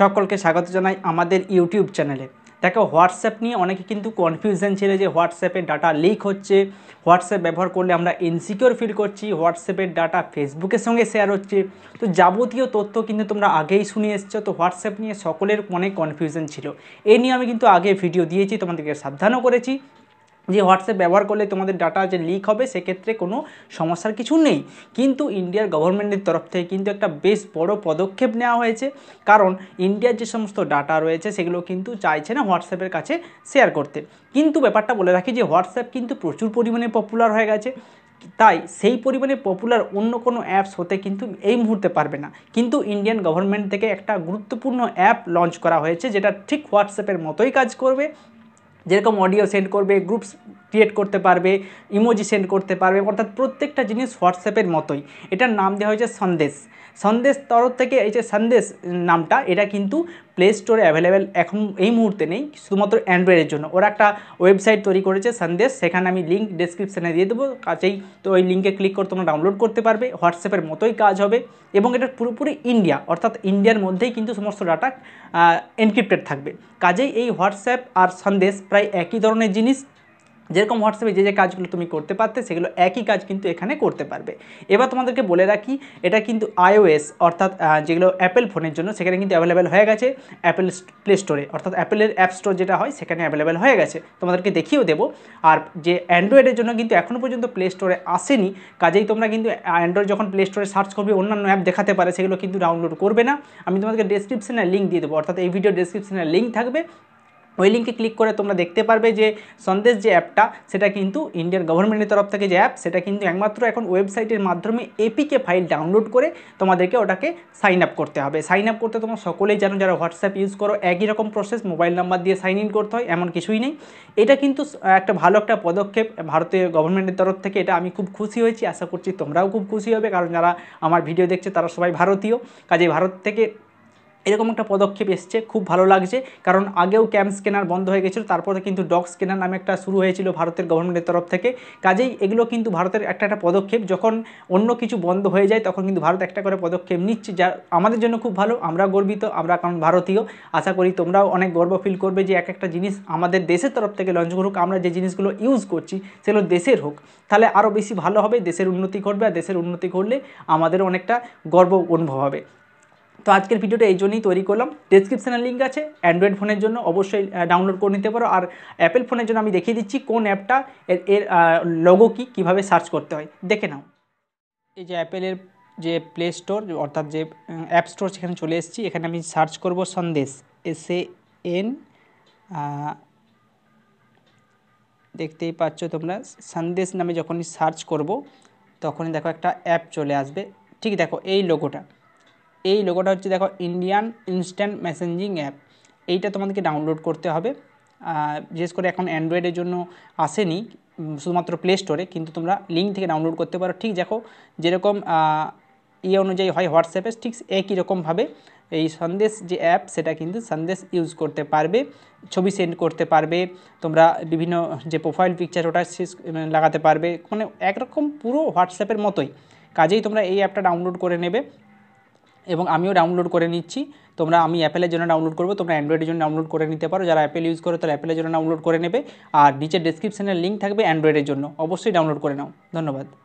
সকলকে স্বাগত জানাই আমাদের ইউটিউব চ্যানেলে দেখো হোয়াটসঅ্যাপ নিয়ে অনেকে কিন্তু কনফিউশন ছিল যে হোয়াটসঅ্যাপে ডাটা লিক হচ্ছে হোয়াটসঅ্যাপ ব্যবহার করলে আমরা ইনসিকিওর ফিল করছি হোয়াটসঅ্যাপের ডাটা ফেসবুকের সঙ্গে শেয়ার হচ্ছে তো যাবতীয় তথ্য কিন্তু তোমরা আগেই শুনে এসছো তো হোয়াটসঅ্যাপ নিয়ে সকলের অনেক কনফিউশন ছিল এ নিয়ে আমি কিন্তু আগে ভিডিও দিয়েছি তোমাদেরকে সাবধানও করেছি যে হোয়াটসঅ্যাপ ব্যবহার করলে তোমাদের ডাটা যে লিক হবে সেক্ষেত্রে কোনো সমস্যার কিছু নেই কিন্তু ইন্ডিয়ার গভর্নমেন্টের তরফ থেকে কিন্তু একটা বেশ বড় পদক্ষেপ নেওয়া হয়েছে কারণ ইন্ডিয়ার যে সমস্ত ডাটা রয়েছে সেগুলো কিন্তু চাইছে না হোয়াটসঅ্যাপের কাছে শেয়ার করতে কিন্তু ব্যাপারটা বলে রাখি যে হোয়াটসঅ্যাপ কিন্তু প্রচুর পরিমাণে পপুলার হয়ে গেছে তাই সেই পরিমাণে পপুলার অন্য কোনো অ্যাপস হতে কিন্তু এই মুহূর্তে পারবে না কিন্তু ইন্ডিয়ান গভর্নমেন্ট থেকে একটা গুরুত্বপূর্ণ অ্যাপ লঞ্চ করা হয়েছে যেটা ঠিক হোয়াটসঅ্যাপের মতোই কাজ করবে जे रखम अडियो सेंड कर ग्रुप्स ক্রিয়েট করতে পারবে ইমোজি সেন্ড করতে পারবে অর্থাৎ প্রত্যেকটা জিনিস হোয়াটসঅ্যাপের মতোই এটার নাম দেওয়া হয়েছে সন্দেশ সন্দেশ তরফ থেকে এই যে সন্দেশ নামটা এটা কিন্তু প্লে স্টোরে অ্যাভেলেবেল এখন এই মুহূর্তে নেই শুধুমাত্র অ্যান্ড্রয়েডের জন্য ওরা একটা ওয়েবসাইট তৈরি করেছে সন্দেশ সেখানে আমি লিঙ্ক ডেসক্রিপশানে দিয়ে দেবো কাছেই তো ওই লিঙ্কে ক্লিক করে তোমরা ডাউনলোড করতে পারবে হোয়াটসঅ্যাপের মতোই কাজ হবে এবং এটা পুরোপুরি ইন্ডিয়া অর্থাৎ ইন্ডিয়ার মধ্যেই কিন্তু সমস্ত ডাটা এনক্রিপ্টেড থাকবে কাজেই এই হোয়াটসঅ্যাপ আর সন্দেশ প্রায় একই ধরনের জিনিস যেরকম হোয়াটসঅ্যাপে যে যে কাজগুলো তুমি করতে পারতে সেগুলো একই কাজ কিন্তু এখানে করতে পারবে এবার তোমাদেরকে বলে রাখি এটা কিন্তু আইওএস অর্থাৎ যেগুলো অ্যাপেল ফোনের জন্য সেখানে কিন্তু অ্যাভেলেবেল হয়ে গেছে অ্যাপেল প্লে স্টোরে অর্থাৎ অ্যাপেলের অ্যাপ স্টোর যেটা হয় সেখানে অ্যাভেলেবেল হয়ে গেছে তোমাদেরকে দেখিয়েও দেবো আর যে অ্যান্ড্রয়েডের জন্য কিন্তু এখনও পর্যন্ত প্লে স্টোরে আসেনি কাজেই তোমরা কিন্তু অ্যান্ড্রয়েড যখন প্লে স্টোরে সার্চ করবে অন্যান্য অ্যাপ দেখাতে পারে সেগুলো কিন্তু ডাউনলোড করবে না আমি তোমাদেরকে ডেসক্রিপশানে লিঙ্ক দিয়ে দেবো অর্থাৎ এই ভিডিও ডেসক্রিপশানে লিঙ্ক থাকবে ওই লিঙ্কে ক্লিক করে তোমরা দেখতে পারবে যে সন্দেশ যে অ্যাপটা সেটা কিন্তু ইন্ডিয়ান গভর্নমেন্টের তরফ থেকে যে অ্যাপ সেটা কিন্তু একমাত্র এখন ওয়েবসাইটের মাধ্যমে এপিকে ফাইল ডাউনলোড করে তোমাদেরকে ওটাকে সাইন আপ করতে হবে সাইন আপ করতে তোমরা সকলেই জানো যারা হোয়াটসঅ্যাপ ইউজ করো একই রকম প্রসেস মোবাইল নাম্বার দিয়ে সাইন ইন করতে হয় এমন কিছুই নেই এটা কিন্তু একটা ভালো একটা পদক্ষেপ ভারতীয় গভর্নমেন্টের তরফ থেকে এটা আমি খুব খুশি হয়েছি আশা করছি তোমরাও খুব খুশি হবে কারণ যারা আমার ভিডিও দেখছে তারা সবাই ভারতীয় কাজে ভারত থেকে এরকম একটা পদক্ষেপ এসছে খুব ভালো লাগছে কারণ আগেও ক্যাম্প স্ক্যানার বন্ধ হয়ে গেছিলো তারপরে কিন্তু ডগ স্ক্যানার নামে একটা শুরু হয়েছিল ভারতের গভর্নমেন্টের তরফ থেকে কাজেই এগুলো কিন্তু ভারতের একটা একটা পদক্ষেপ যখন অন্য কিছু বন্ধ হয়ে যায় তখন কিন্তু ভারত একটা করে পদক্ষেপ নিচ্ছে যা আমাদের জন্য খুব ভালো আমরা গর্বিত আমরা কারণ ভারতীয় আশা করি তোমরাও অনেক গর্ব ফিল করবে যে এক একটা জিনিস আমাদের দেশের তরফ থেকে লঞ্চ করুক আমরা যে জিনিসগুলো ইউজ করছি সেগুলো দেশের হোক তাহলে আরও বেশি ভালো হবে দেশের উন্নতি ঘটবে আর দেশের উন্নতি ঘটলে আমাদের অনেকটা গর্ব অনুভব হবে তো আজকের ভিডিওটা এই জন্যই তৈরি করলাম ডিসক্রিপশানের লিঙ্ক আছে অ্যান্ড্রয়েড ফোনের জন্য অবশ্যই ডাউনলোড করে নিতে পারো আর অ্যাপেল ফোনের জন্য আমি দেখিয়ে দিচ্ছি কোন অ্যাপটা এর এর লোগো কী কীভাবে সার্চ করতে হয় দেখে নাও এই যে অ্যাপেলের যে প্লে স্টোর অর্থাৎ যে অ্যাপ স্টোর সেখানে চলে এসেছি এখানে আমি সার্চ করব সন্দেশ এস এ এন দেখতেই পাচ্ছ তোমরা সন্দেশ নামে যখনই সার্চ করব তখনই দেখো একটা অ্যাপ চলে আসবে ঠিক দেখো এই লোগোটা এই লোগোটা হচ্ছে দেখো ইন্ডিয়ান ইনস্ট্যান্ট মেসেঞ্জিং অ্যাপ এইটা তোমাদেরকে ডাউনলোড করতে হবে বিশেষ করে এখন অ্যান্ড্রয়েডের জন্য আসেনি শুধুমাত্র প্লে স্টোরে কিন্তু তোমরা লিঙ্ক থেকে ডাউনলোড করতে পারো ঠিক দেখো যেরকম ইয়ে অনুযায়ী হয় হোয়াটসঅ্যাপে ঠিক একই রকমভাবে এই সন্দেশ যে অ্যাপ সেটা কিন্তু সন্দেশ ইউজ করতে পারবে ছবি সেন্ড করতে পারবে তোমরা বিভিন্ন যে প্রোফাইল পিকচার ওটা লাগাতে পারবে মানে একরকম পুরো হোয়াটসঅ্যাপের মতোই কাজেই তোমরা এই অ্যাপটা ডাউনলোড করে নেবে এবং আমিও ডাউনলোড করে নিচ্ছি তোমরা আমি অ্যাপেলের জন্য ডাউনলোড করবো তোমরা অ্যান্ড্রয়েডের জন্য ডাউনলোড করে নিতে পারো যারা অ্যাপেল ইউজ করো তারা অ্যাপেলের জন্য ডাউনলোড করে নেবে আর নিচের ডিসক্রিপশানের লিঙ্ক থাকবে অ্যান্ড্রয়েডের জন্য অবশ্যই ডাউনলোড করে নাও ধন্যবাদ